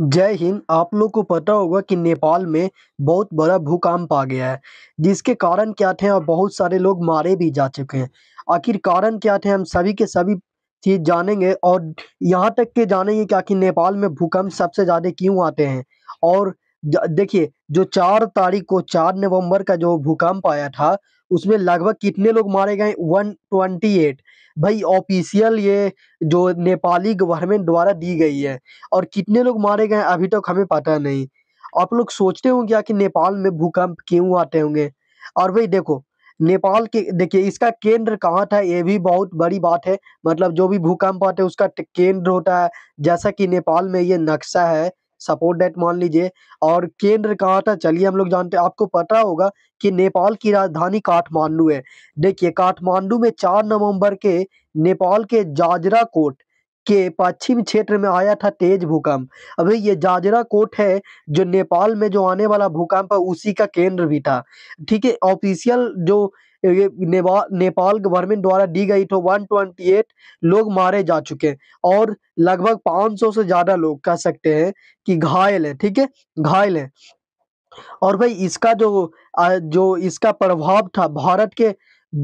जय हिंद आप लोग को पता होगा कि नेपाल में बहुत बड़ा भूकंप आ गया है जिसके कारण क्या थे और बहुत सारे लोग मारे भी जा चुके हैं आखिर कारण क्या थे हम सभी के सभी चीज जानेंगे और यहाँ तक के जानेंगे कि आखिर नेपाल में भूकंप सबसे ज़्यादा क्यों आते हैं और देखिए जो चार तारीख को चार नवंबर का जो भूकंप आया था उसमें लगभग कितने लोग मारे गए 128 भाई ऑफिशियल ये जो नेपाली गवर्नमेंट द्वारा दी गई है और कितने लोग मारे गए अभी तक तो हमें पता नहीं आप लोग सोचते होंगे क्या कि नेपाल में भूकंप क्यों आते होंगे और भाई देखो नेपाल के देखिए इसका केंद्र कहाँ था ये भी बहुत बड़ी बात है मतलब जो भी भूकंप आते हैं उसका केंद्र होता है जैसा कि नेपाल में ये नक्शा है सपोर्ट डेट मान लीजिए और केंद्र कहाँ था चलिए हम लोग जानते हैं आपको पता होगा कि नेपाल की राजधानी काठमांडू है देखिए काठमांडू में चार नवंबर के नेपाल के जाजरा कोट के पश्चिम क्षेत्र में आया था तेज भूकंप अभी ये जाजरा कोट है जो नेपाल में जो आने वाला भूकंप है उसी का केंद्र भी था ठीक है ऑफिशियल जो नेपाल गवर्नमेंट द्वारा दी गई तो 128 लोग मारे जा चुके हैं और लगभग 500 से ज्यादा लोग कह सकते हैं कि घायल है ठीक है घायल है और भाई इसका जो जो इसका प्रभाव था भारत के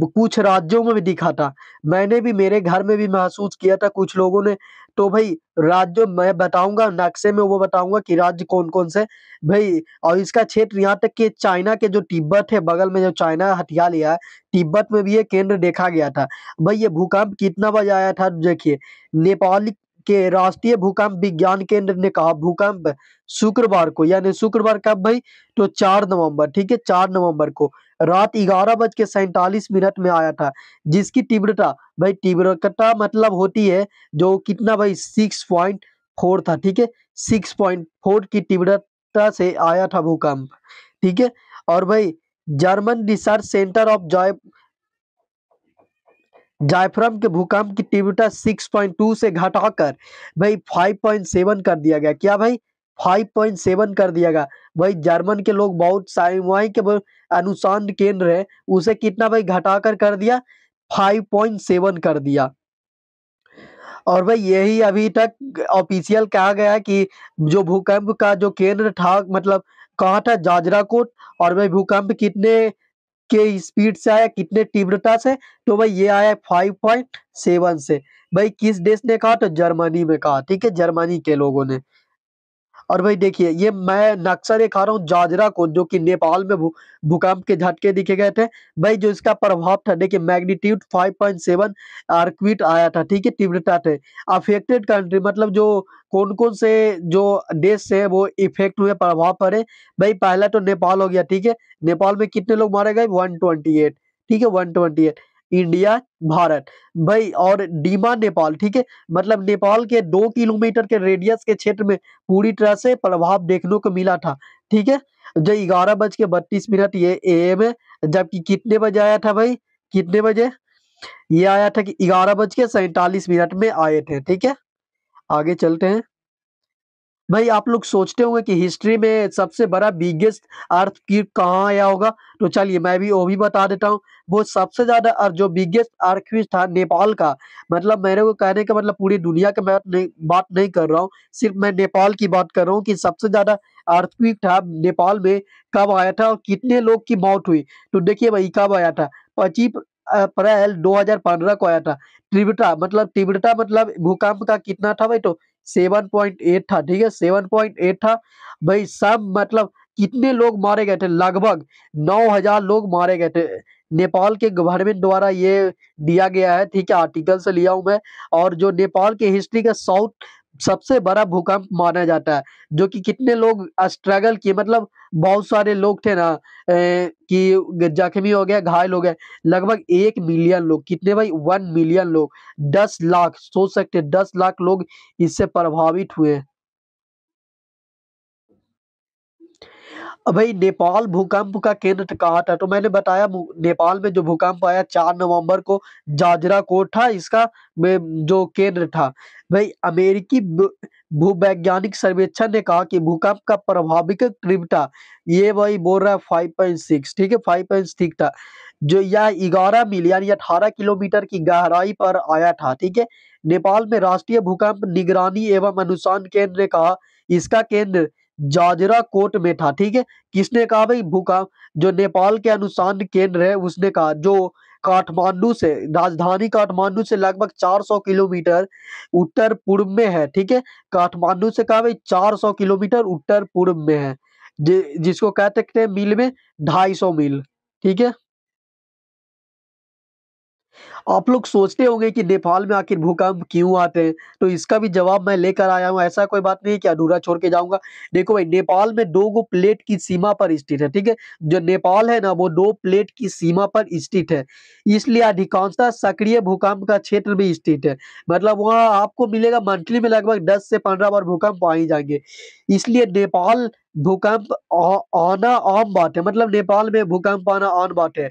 कुछ राज्यों में भी दिखा था मैंने भी मेरे घर में भी महसूस किया था कुछ लोगों ने तो भाई राज्य मैं बताऊंगा नक्शे में वो बताऊंगा कि राज्य कौन कौन से भाई और इसका क्षेत्र यहाँ तक कि चाइना के जो तिब्बत है बगल में जो चाइना हथिया लिया है तिब्बत में भी ये केंद्र देखा गया था भाई ये भूकंप कितना बजे आया था देखिए नेपाल के राष्ट्रीय भूकंप विज्ञान केंद्र ने कहा भूकंप शुक्रवार को यानी शुक्रवार कब भाई तो चार नवंबर ठीक है चार नवंबर को रात ग्यारह बज के सैतालीस मिनट में आया था जिसकी तीव्रता भाई तीव्रता मतलब होती है जो कितना भाई सिक्स पॉइंट फोर था ठीक है सिक्स पॉइंट फोर की तीव्रता से आया था भूकंप ठीक है और भाई जर्मन रिसर्च सेंटर ऑफ जॉय जायफ्रम के भूकंप की तीव्रता 6.2 से घटाकर भाई 5.7 कर दिया गया क्या भाई 5.7 कर दिया गया भाई जर्मन के लोग बहुत के अनुसार केंद्र है उसे कितना भाई घटाकर कर दिया 5.7 कर दिया और भाई यही अभी तक ऑफिशियल कहा गया कि जो भूकंप का जो केंद्र था मतलब कहाँ था जाजरा कोट और भाई भूकंप कितने के स्पीड से आया कितने तीव्रता से तो भाई ये आया फाइव पॉइंट सेवन से भाई किस देश ने कहा तो जर्मनी में कहा ठीक है जर्मनी के लोगों ने और भाई देखिए ये मैं नक्शा दिखा रहा हूँ जाजरा को जो कि नेपाल में भूकंप के झटके दिखे गए थे भाई जो इसका प्रभाव था देखिए मैग्नीट्यूड 5.7 पॉइंट सेवन आर्क्विट आया था ठीक है तीव्रता थे अफेक्टेड कंट्री मतलब जो कौन कौन से जो देश से वो इफेक्ट हुए प्रभाव पड़े भाई पहला तो नेपाल हो गया ठीक है नेपाल में कितने लोग मारे गए वन ठीक है वन इंडिया भारत भाई और डीमा नेपाल ठीक है मतलब नेपाल के दो किलोमीटर के रेडियस के क्षेत्र में पूरी तरह से प्रभाव देखने को मिला था ठीक है जो ग्यारह बज के बत्तीस मिनट ये एम है जबकि कितने बजे आया था भाई कितने बजे ये आया था कि ग्यारह बज के सैतालीस मिनट में आए थे ठीक है आगे चलते हैं भाई आप लोग सोचते होंगे कि हिस्ट्री में सबसे बड़ा बिगेस्ट अर्थ की कहाँ आया होगा तो चलिए मैं भी वो भी बता देता हूँ वो सबसे ज़्यादा और जो बिगेस्ट अर्थ था नेपाल का मतलब मेरे को कहने का मतलब पूरी दुनिया का मैं नहीं बात नहीं कर रहा हूँ सिर्फ मैं नेपाल की बात कर रहा हूँ कि सबसे ज़्यादा अर्थक्विक था नेपाल में कब आया था और कितने लोग की मौत हुई तो देखिए भाई कब आया था पच्चीस अप्रैल 2015 को आया था तीव्रता मतलब तीव्रता मतलब भूकंप का कितना था भाई तो सेवन पॉइंट एट था ठीक है सेवन पॉइंट एट था भाई सब मतलब कितने लोग मारे गए थे लगभग नौ हजार लोग मारे गए थे नेपाल के गवर्नमेंट द्वारा ये दिया गया है ठीक है आर्टिकल से लिया हूं मैं और जो नेपाल की हिस्ट्री का साउथ सबसे बड़ा भूकंप माना जाता है जो कि कितने लोग स्ट्रगल किए मतलब बहुत सारे लोग थे ना कि जख्मी हो गया घायल हो गए लगभग एक मिलियन लोग कितने भाई वन मिलियन लोग दस लाख सोच सकते दस लाख लोग इससे प्रभावित हुए भाई नेपाल भूकंप का केंद्र कहा था तो मैंने बताया नेपाल में जो भूकंप आया चार नवंबर को जाजरा कोट था इसका जो केंद्र था भाई अमेरिकी भूवैज्ञानिक सर्वेक्षण ने कहा कि भूकंप का प्रभाविक तीव्रता ये भाई बोल रहा है फाइव पॉइंट सिक्स ठीक है फाइव पॉइंट सिक्स था जो यह ग्यारह मील यानी अठारह किलोमीटर की गहराई पर आया था ठीक है नेपाल में राष्ट्रीय भूकंप निगरानी एवं अनुसार केंद्र ने कहा इसका केंद्र जाजरा कोट में था ठीक है किसने कहा भाई भूकंप जो नेपाल के अनुसार केंद्र है उसने कहा जो काठमांडू से राजधानी काठमांडू से लगभग 400 किलोमीटर उत्तर पूर्व में है ठीक है काठमांडू से कहा भाई 400 किलोमीटर उत्तर पूर्व में है जिसको कह सकते हैं मील में 250 मील ठीक है आप लोग सोचते होंगे कि नेपाल में आखिर भूकंप क्यों आते हैं तो इसका भी जवाब मैं लेकर आया हूँ ऐसा कोई बात नहीं कि अधूरा छोड़ के जाऊंगा देखो भाई नेपाल में दो गो प्लेट की सीमा पर स्थित है ठीक है जो नेपाल है ना वो दो प्लेट की सीमा पर स्थित है इसलिए अधिकांशता सक्रिय भूकंप का क्षेत्र भी स्थित है मतलब वहाँ आपको मिलेगा मंथली में लगभग दस से पंद्रह बार भूकंप आ ही जाएंगे इसलिए नेपाल भूकंप आना आम बात है मतलब नेपाल में भूकंप आना आम बात है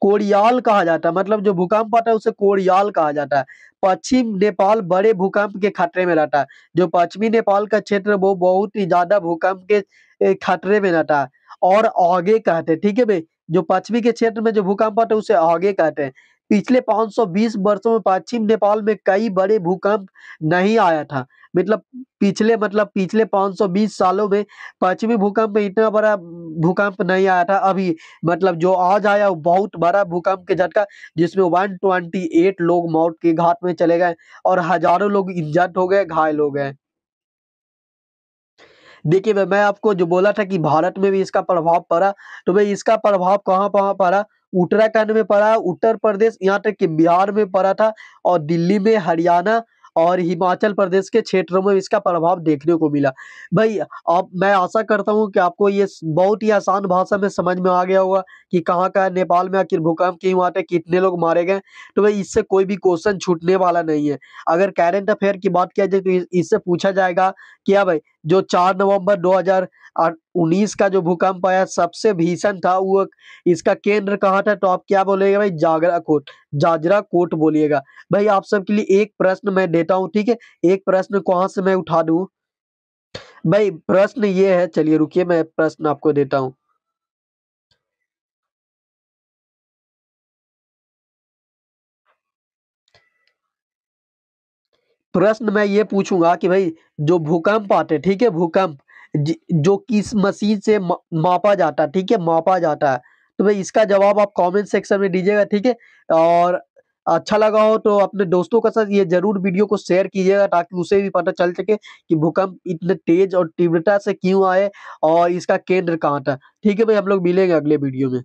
कोरियाल कहा जाता है मतलब जो भूकंप आता है उसे कोरियाल कहा जाता है पश्चिम नेपाल बड़े भूकंप के खतरे में रहता है जो पश्चिमी नेपाल का क्षेत्र वो बहुत ही ज्यादा भूकंप के खतरे में रहता है और आगे कहते हैं ठीक है भाई जो पश्चिमी के क्षेत्र में जो भूकंप आता है उसे आगे कहते हैं पिछले 520 वर्षों में पश्चिम नेपाल में कई बड़े भूकंप नहीं आया था मतलब पिछले मतलब पिछले 520 सालों में पश्चिमी भूकंप में इतना बड़ा भूकंप नहीं आया था अभी मतलब जो आज आया वो बहुत बड़ा भूकंप के झटका जिसमें 128 लोग मौत के घाट में चले गए और हजारों लोग इंजर्ड हो गए घायल हो गए देखिए मैं आपको जो बोला था कि भारत में भी इसका प्रभाव पड़ा तो भाई इसका प्रभाव कहाँ कहाँ पड़ा उत्तराखंड में पड़ा उत्तर प्रदेश यहाँ तक कि बिहार में पड़ा था और दिल्ली में हरियाणा और हिमाचल प्रदेश के क्षेत्रों में इसका प्रभाव देखने को मिला भाई अब मैं आशा करता हूँ कि आपको ये बहुत ही आसान भाषा में समझ में आ गया होगा कि कहाँ का नेपाल में आखिर भूकंप क्यों आते कितने लोग मारे गए तो भाई इससे कोई भी क्वेश्चन छूटने वाला नहीं है अगर कैरेंट अफेयर की बात किया जाए तो इससे पूछा जाएगा किया भाई जो 4 नवंबर 2019 का जो भूकंप आया सबसे भीषण था वो इसका केंद्र कहाँ था तो आप क्या बोलेगा भाई जागरा कोट जाजरा कोट बोलिएगा भाई आप सबके लिए एक प्रश्न मैं देता हूँ ठीक है एक प्रश्न कहाँ से मैं उठा दू भाई प्रश्न ये है चलिए रुकिए मैं प्रश्न आपको देता हूँ प्रश्न मैं ये पूछूंगा कि भाई जो भूकंप आते ठीक है भूकंप जो किस मशीन से मापा जाता है ठीक है मापा जाता है तो भाई इसका जवाब आप कमेंट सेक्शन में दीजिएगा ठीक है और अच्छा लगा हो तो अपने दोस्तों के साथ ये जरूर वीडियो को शेयर कीजिएगा ताकि उसे भी पता चल सके कि भूकंप इतने तेज और तीव्रता से क्यों आए और इसका केंद्र कहाँ था ठीक है भाई हम लोग मिलेंगे अगले वीडियो में